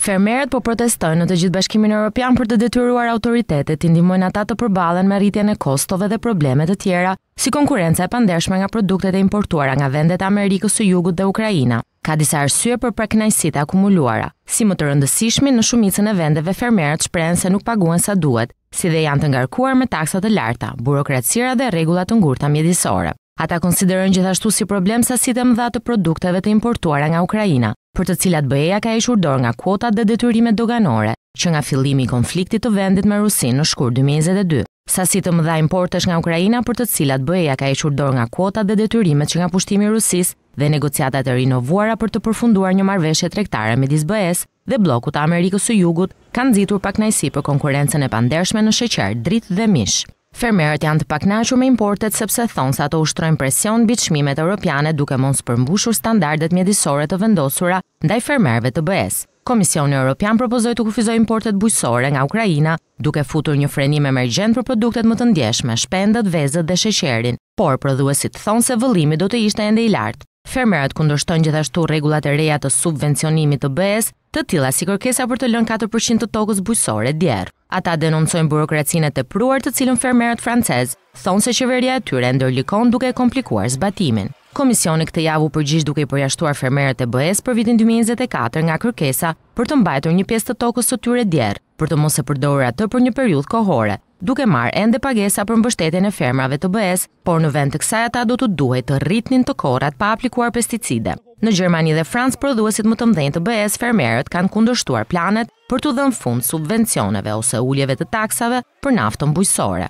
Fermerët po protestojnë në të gjithë bashkimin Europian për të detyruar autoritetet të indimojnë ata të përbalen me rritjen e kostove dhe problemet të tjera, si konkurenca e pandershme nga produktet e importuara nga vendet Amerikës së jugut dhe Ukrajina. Ka disa arsye për prekënajsit e akumuluara. Si më të rëndësishmi, në shumicën e vendeve fermerët shprehen se nuk paguen sa duhet, si dhe janë të ngarkuar me taksat të larta, burokracira dhe regullat të ngurta mjedisore. Ata konsiderën gjithashtu si problem sa e mdha të produkteve të importuara nga Ukrajina, për të cilat BE-ja ka hequr dorë nga kuotat dhe detyrimet doganore që nga fillimi i konfliktit të vendit me Rusinë në shkurt 2022. Sasi të mëdha importesh nga Ukraina për të cilat BE-ja ka hequr dorë nga kuotat dhe detyrimet që nga pushtimi i Rusisë dhe negociatat e rinovuara për të përfunduar një marrëveshje tregtare me BE-s dhe Blokut të Amerikës së Jugut kanë nxitur pak për konkurrencën e pandershme në sheqer, dritë dhe mish. Fermerët janë të paknashur me importet sepse thonë se ato ushtrojnë presion mbi çmimet europiane duke mos përmbushur standardet mjedisore të vendosura ndaj fermerëve të BE-s. Komisioni Europian propozoi të kufizoj importet bujqësore nga Ukraina, duke futur një frenim emergjent për produktet më të ndjeshme, shpendët, vezët dhe sheqerin, por prodhuesit thonë se vëllimi do të ishte ende i lartë. Fermerët kundërshtojnë gjithashtu rregullat e reja të subvencionimit të BE-s të tilla si kërkesa për të lënë 4% të tokës bujqësore djerë. Ata denoncojnë burokracinë të pruar të cilën fermerët francezë thonë se qeveria e tyre ndërlikon duke e komplikuar zbatimin. Komisioni këtë javë u përgjigj duke i përjashtuar fermerët e BE-s për vitin 2024 nga kërkesa për të mbajtur një pjesë të tokës së tyre djerë, për të mos e përdorur atë për një periudhë kohore, duke marrë ende pagesa për mbështetjen e fermerëve të BE-s, por në vend të kësaj ata do të duhet të rritnin të pa aplikuar pesticide. Në Gjermani dhe Francë, prodhuesit më të mëdhenj të BE-s fermerët kanë kundërshtuar planet për të dhënë fund subvencioneve ose uljeve të taksave për naftën bujqësore.